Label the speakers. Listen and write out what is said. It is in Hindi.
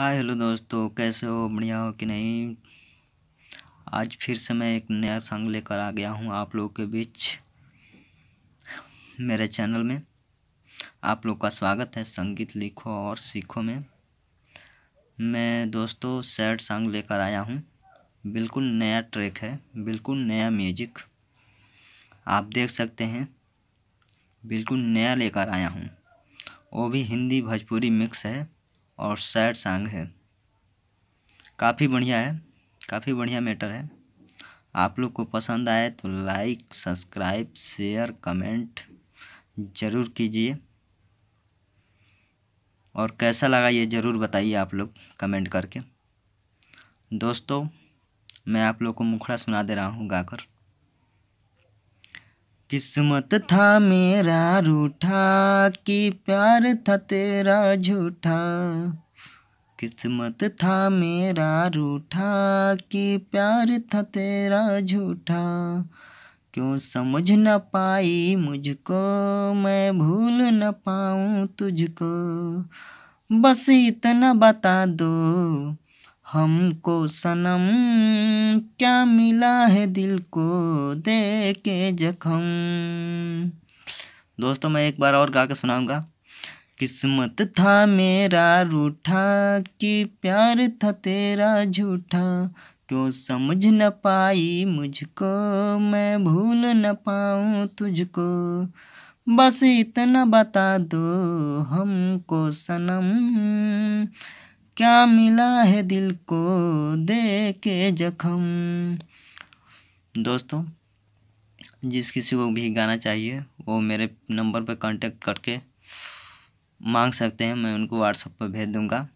Speaker 1: हाय हेलो दोस्तों कैसे हो बढ़िया हो कि नहीं आज फिर से मैं एक नया सॉन्ग लेकर आ गया हूँ आप लोगों के बीच मेरे चैनल में आप लोग का स्वागत है संगीत लिखो और सीखो में मैं दोस्तों सैड सॉन्ग लेकर आया हूँ बिल्कुल नया ट्रैक है बिल्कुल नया म्यूजिक आप देख सकते हैं बिल्कुल नया लेकर आया हूँ वो भी हिंदी भोजपुरी मिक्स है और सैड सॉन्ग है काफ़ी बढ़िया है काफ़ी बढ़िया मैटर है आप लोग को पसंद आए तो लाइक सब्सक्राइब शेयर कमेंट ज़रूर कीजिए और कैसा लगा ये ज़रूर बताइए आप लोग कमेंट करके दोस्तों मैं आप लोग को मुखड़ा सुना दे रहा हूँ गाकर किस्मत था मेरा
Speaker 2: रूठा कि प्यार था तेरा झूठा किस्मत था मेरा रूठा कि प्यार था तेरा झूठा क्यों समझ न पाई मुझको मैं भूल न पाऊँ तुझको बस इतना बता दो हमको सनम क्या मिला है दिल को दे के जख्म दोस्तों मैं एक बार और गा के सुनाऊँगा किस्मत था मेरा रूठा कि प्यार था तेरा झूठा क्यों समझ न पाई मुझको मैं भूल न पाऊँ तुझको बस इतना बता दो हमको सनम क्या मिला है दिल को दे के जख्म
Speaker 1: दोस्तों जिस किसी को भी गाना चाहिए वो मेरे नंबर पर कांटेक्ट करके मांग सकते हैं मैं उनको व्हाट्सएप पर भेज दूँगा